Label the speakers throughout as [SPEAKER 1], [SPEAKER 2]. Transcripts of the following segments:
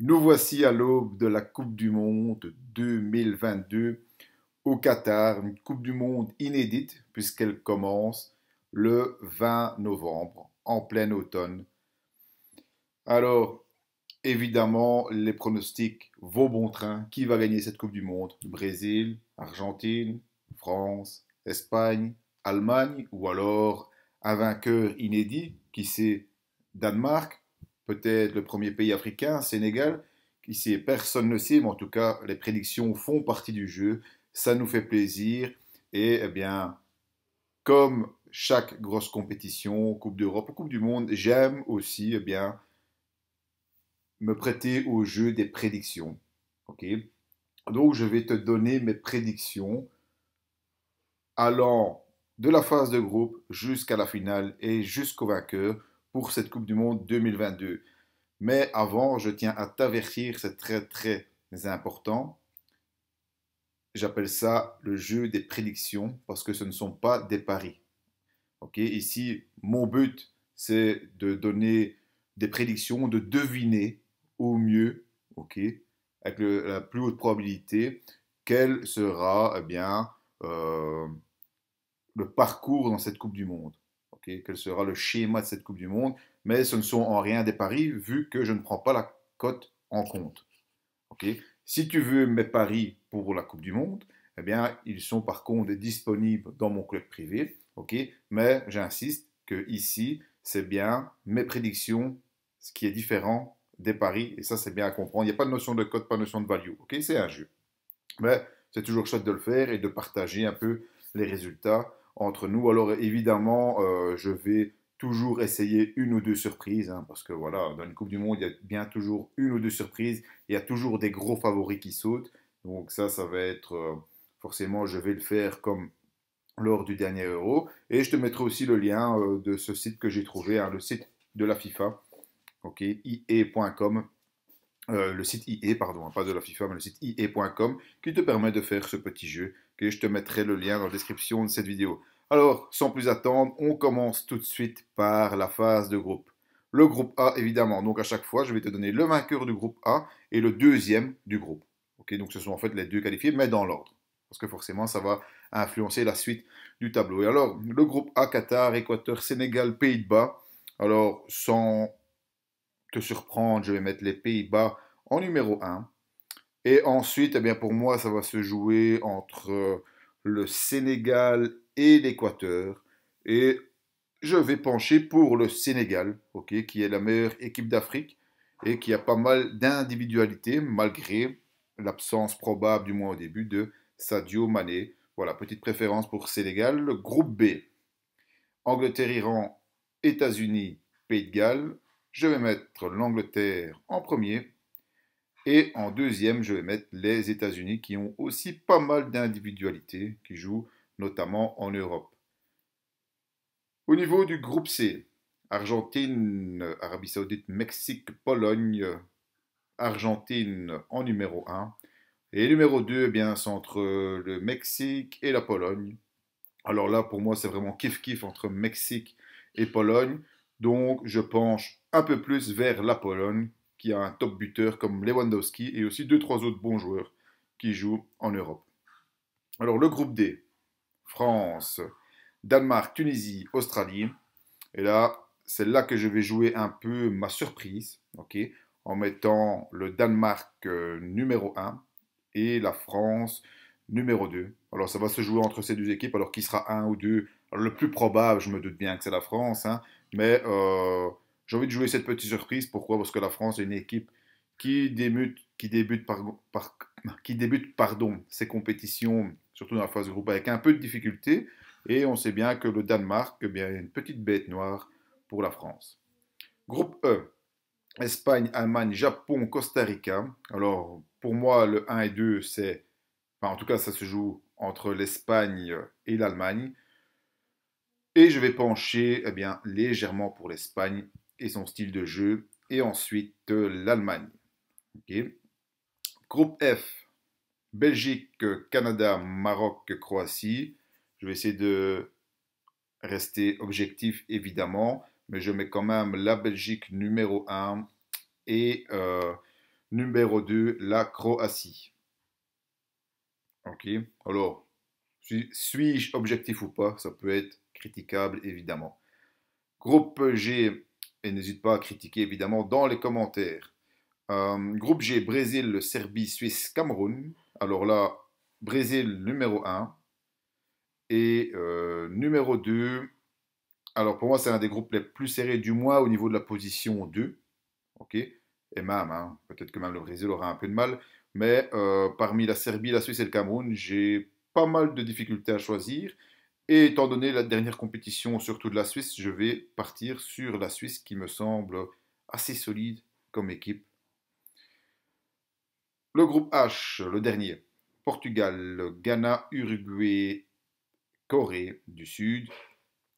[SPEAKER 1] Nous voici à l'aube de la Coupe du Monde 2022 au Qatar, une Coupe du Monde inédite puisqu'elle commence le 20 novembre, en plein automne. Alors, évidemment, les pronostics vont bon train. Qui va gagner cette Coupe du Monde Brésil, Argentine, France, Espagne, Allemagne ou alors un vainqueur inédit, qui c'est Danemark peut-être le premier pays africain, Sénégal. qui sait. personne ne sait, mais en tout cas, les prédictions font partie du jeu. Ça nous fait plaisir. Et eh bien, comme chaque grosse compétition, Coupe d'Europe, Coupe du Monde, j'aime aussi eh bien, me prêter au jeu des prédictions. ok Donc, je vais te donner mes prédictions allant de la phase de groupe jusqu'à la finale et jusqu'au vainqueur cette Coupe du Monde 2022. Mais avant, je tiens à t'avertir, c'est très très important. J'appelle ça le jeu des prédictions parce que ce ne sont pas des paris. Ok, ici, mon but, c'est de donner des prédictions, de deviner au mieux, ok, avec la plus haute probabilité, quel sera, eh bien, euh, le parcours dans cette Coupe du Monde quel sera le schéma de cette Coupe du Monde, mais ce ne sont en rien des paris vu que je ne prends pas la cote en compte. Si tu veux mes paris pour la Coupe du Monde, eh bien, ils sont par contre disponibles dans mon club privé, mais j'insiste que ici, c'est bien mes prédictions, ce qui est différent des paris, et ça c'est bien à comprendre. Il n'y a pas de notion de cote, pas de notion de value, ok C'est un jeu. Mais c'est toujours chouette de le faire et de partager un peu les résultats entre nous. Alors évidemment, euh, je vais toujours essayer une ou deux surprises, hein, parce que voilà, dans une Coupe du Monde, il y a bien toujours une ou deux surprises, il y a toujours des gros favoris qui sautent. Donc ça, ça va être euh, forcément, je vais le faire comme lors du dernier Euro. Et je te mettrai aussi le lien euh, de ce site que j'ai trouvé, hein, le site de la FIFA, ok, ie.com. le site IE, pardon, hein, pas de la FIFA, mais le site IE.com, qui te permet de faire ce petit jeu je te mettrai le lien dans la description de cette vidéo. Alors, sans plus attendre, on commence tout de suite par la phase de groupe. Le groupe A, évidemment. Donc, à chaque fois, je vais te donner le vainqueur du groupe A et le deuxième du groupe. Ok, donc ce sont en fait les deux qualifiés, mais dans l'ordre. Parce que forcément, ça va influencer la suite du tableau. Et alors, le groupe A, Qatar, Équateur, Sénégal, Pays-Bas. Alors, sans te surprendre, je vais mettre les Pays-Bas en numéro 1. Et ensuite, eh bien pour moi, ça va se jouer entre euh, le Sénégal et l'Équateur. Et je vais pencher pour le Sénégal, qui est la meilleure équipe d'Afrique et qui a pas mal d'individualité, malgré l'absence probable, du moins au début, de Sadio Mané. Voilà, petite préférence pour Sénégal. Le groupe B, Angleterre, Iran, États-Unis, Pays de Galles. Je vais mettre l'Angleterre en premier et en deuxième, je vais mettre les États-Unis qui ont aussi pas mal d'individualités qui jouent notamment en Europe. Au niveau du groupe C, Argentine, Arabie Saoudite, Mexique, Pologne, Argentine en numéro 1. Et numéro 2, eh bien, c'est entre le Mexique et la Pologne. Alors là, pour moi, c'est vraiment kiff-kiff entre Mexique et Pologne. Donc, je penche un peu plus vers la Pologne qui a un top buteur comme Lewandowski et aussi deux trois autres bons joueurs qui jouent en Europe. Alors le groupe D, France, Danemark, Tunisie, Australie. Et là, c'est là que je vais jouer un peu ma surprise, ok, en mettant le Danemark euh, numéro 1 et la France numéro 2. Alors ça va se jouer entre ces deux équipes, alors qui sera un ou deux. le plus probable, je me doute bien que c'est la France, hein, mais euh, j'ai envie de jouer cette petite surprise. Pourquoi Parce que la France est une équipe qui débute, qui débute, par, pardon, ses compétitions, surtout dans la phase de groupe, avec un peu de difficulté. Et on sait bien que le Danemark eh bien, est une petite bête noire pour la France. Groupe E, Espagne, Allemagne, Japon, Costa Rica. Alors, pour moi, le 1 et 2, c'est. en tout cas, ça se joue entre l'Espagne et l'Allemagne. Et je vais pencher eh bien, légèrement pour l'Espagne et son style de jeu, et ensuite euh, l'Allemagne. Okay. Groupe F, Belgique, Canada, Maroc, Croatie. Je vais essayer de rester objectif, évidemment, mais je mets quand même la Belgique numéro 1 et euh, numéro 2, la Croatie. Ok, alors, suis-je objectif ou pas Ça peut être critiquable, évidemment. Groupe G, n'hésite pas à critiquer évidemment dans les commentaires. Euh, groupe G, Brésil, Serbie, Suisse, Cameroun. Alors là, Brésil numéro 1. Et euh, numéro 2, alors pour moi c'est un des groupes les plus serrés du mois au niveau de la position 2. Ok Et même, hein, peut-être que même le Brésil aura un peu de mal. Mais euh, parmi la Serbie, la Suisse et le Cameroun, j'ai pas mal de difficultés à choisir. Et étant donné la dernière compétition, surtout de la Suisse, je vais partir sur la Suisse qui me semble assez solide comme équipe. Le groupe H, le dernier. Portugal, Ghana, Uruguay, Corée du Sud.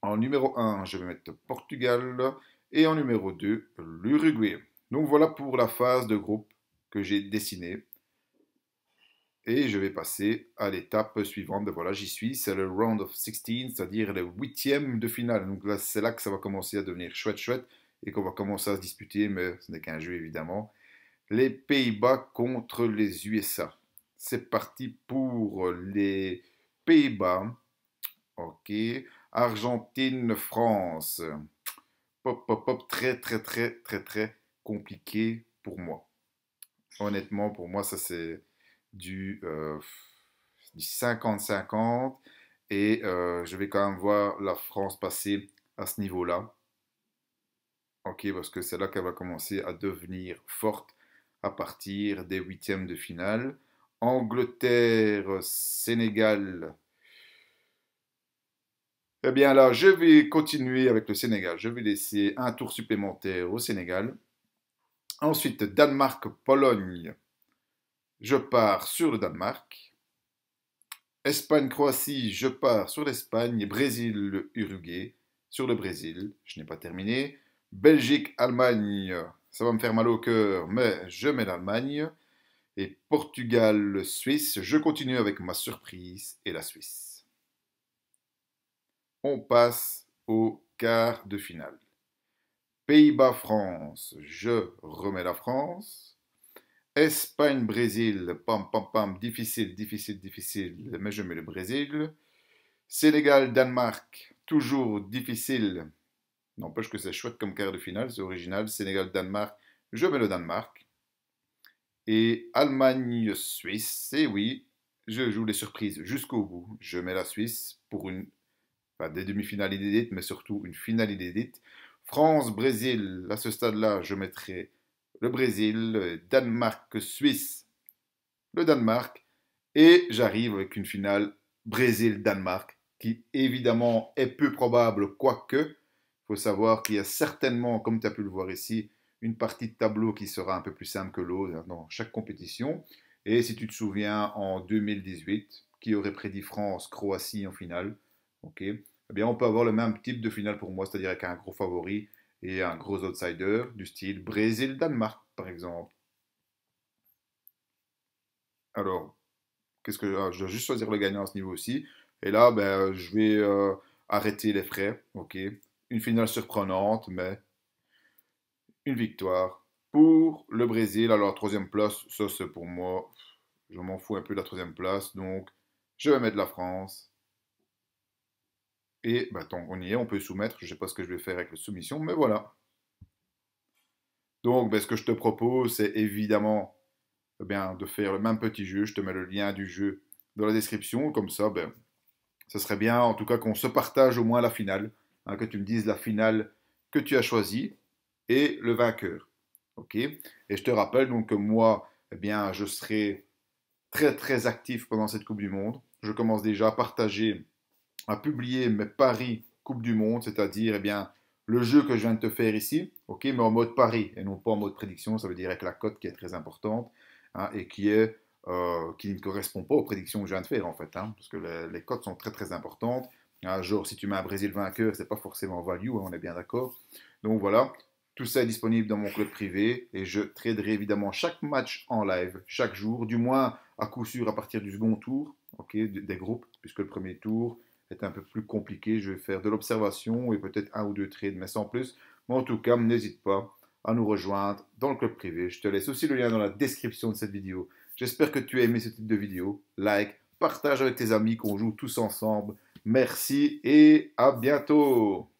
[SPEAKER 1] En numéro 1, je vais mettre Portugal. Et en numéro 2, l'Uruguay. Donc voilà pour la phase de groupe que j'ai dessinée. Et je vais passer à l'étape suivante. Voilà, j'y suis. C'est le round of 16, c'est-à-dire le huitième de finale. Donc là, c'est là que ça va commencer à devenir chouette, chouette, et qu'on va commencer à se disputer, mais ce n'est qu'un jeu évidemment. Les Pays-Bas contre les USA. C'est parti pour les Pays-Bas. Ok. Argentine, France. Pop, pop, pop. Très, très, très, très, très compliqué pour moi. Honnêtement, pour moi, ça c'est du, 50-50 euh, et euh, je vais quand même voir la France passer à ce niveau-là. Ok, parce que c'est là qu'elle va commencer à devenir forte à partir des huitièmes de finale. Angleterre, Sénégal. Eh bien là, je vais continuer avec le Sénégal. Je vais laisser un tour supplémentaire au Sénégal. Ensuite, Danemark, Pologne je pars sur le Danemark. Espagne-Croatie, je pars sur l'Espagne. Brésil-Uruguay, sur le Brésil. Je n'ai pas terminé. Belgique-Allemagne, ça va me faire mal au cœur, mais je mets l'Allemagne. Et Portugal-Suisse, je continue avec ma surprise et la Suisse. On passe au quart de finale. Pays-Bas-France, je remets la France. Espagne-Brésil, pam pam pam, difficile, difficile, difficile, mais je mets le Brésil. Sénégal-Danemark, toujours difficile. N'empêche que c'est chouette comme quart de finale, c'est original. Sénégal-Danemark, je mets le Danemark. Et Allemagne-Suisse, et eh oui, je joue les surprises jusqu'au bout. Je mets la Suisse pour une, des demi-finales inédites, mais surtout une finale inédite. France-Brésil, à ce stade-là, je mettrai le Brésil, Danemark, Suisse, le Danemark. Et j'arrive avec une finale Brésil-Danemark, qui évidemment est peu probable, quoique. Il faut savoir qu'il y a certainement, comme tu as pu le voir ici, une partie de tableau qui sera un peu plus simple que l'autre dans chaque compétition. Et si tu te souviens, en 2018, qui aurait prédit France-Croatie en finale, ok eh bien, on peut avoir le même type de finale pour moi, c'est-à-dire avec un gros favori et un gros outsider du style Brésil-Danemark, par exemple. Alors, qu'est-ce que ah, je dois juste choisir le gagnant à ce niveau aussi. Et là, ben, je vais euh, arrêter les frais. Ok, une finale surprenante, mais une victoire pour le Brésil. Alors troisième place, ça c'est pour moi, je m'en fous un peu de la troisième place, donc je vais mettre la France. Et bah, tant y est, on peut soumettre. Je ne sais pas ce que je vais faire avec la soumission, mais voilà. Donc, ben, ce que je te propose, c'est évidemment eh bien, de faire le même petit jeu. Je te mets le lien du jeu dans la description. Comme ça, ce ben, serait bien, en tout cas, qu'on se partage au moins la finale. Hein, que tu me dises la finale que tu as choisie et le vainqueur. OK Et je te rappelle donc que moi, eh bien, je serai très, très actif pendant cette Coupe du Monde. Je commence déjà à partager à publier mes paris Coupe du Monde, c'est-à-dire eh bien le jeu que je viens de te faire ici, ok, mais en mode pari et non pas en mode prédiction. Ça veut dire avec la cote qui est très importante hein, et qui est euh, qui ne correspond pas aux prédictions que je viens de faire en fait, hein, parce que les, cotes sont très très importantes. un hein, genre si tu mets un Brésil vainqueur, c'est pas forcément value, on est bien d'accord. Donc voilà, tout ça est disponible dans mon club privé et je traderai évidemment chaque match en live, chaque jour, du moins à coup sûr à partir du second tour, ok, des groupes, puisque le premier tour un peu plus compliqué. Je vais faire de l'observation et peut-être un ou deux trades, mais sans plus. Mais en tout cas, n'hésite pas à nous rejoindre dans le club privé. Je te laisse aussi le lien dans la description de cette vidéo. J'espère que tu as aimé ce type de vidéo. Like, partage avec tes amis qu'on joue tous ensemble. Merci et à bientôt